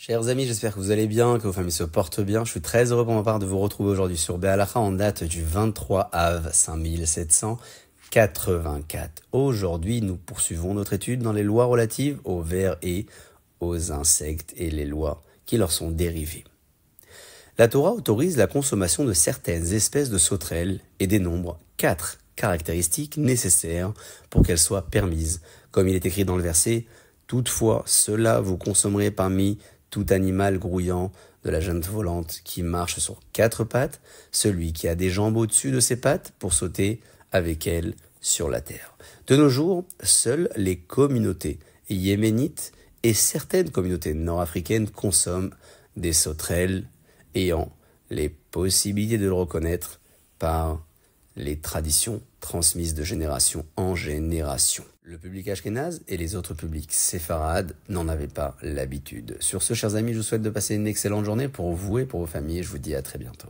Chers amis, j'espère que vous allez bien, que vos familles se portent bien. Je suis très heureux pour ma part de vous retrouver aujourd'hui sur Béalacha en date du 23 av 5784. Aujourd'hui, nous poursuivons notre étude dans les lois relatives aux vers et aux insectes et les lois qui leur sont dérivées. La Torah autorise la consommation de certaines espèces de sauterelles et dénombre quatre caractéristiques nécessaires pour qu'elles soient permises, comme il est écrit dans le verset Toutefois, cela vous consommerez parmi tout animal grouillant de la jeune volante qui marche sur quatre pattes, celui qui a des jambes au-dessus de ses pattes pour sauter avec elles sur la terre. De nos jours, seules les communautés yéménites et certaines communautés nord-africaines consomment des sauterelles ayant les possibilités de le reconnaître par les traditions transmises de génération en génération. Le public Ashkenaz et les autres publics séfarades n'en avaient pas l'habitude. Sur ce, chers amis, je vous souhaite de passer une excellente journée pour vous et pour vos familles et je vous dis à très bientôt.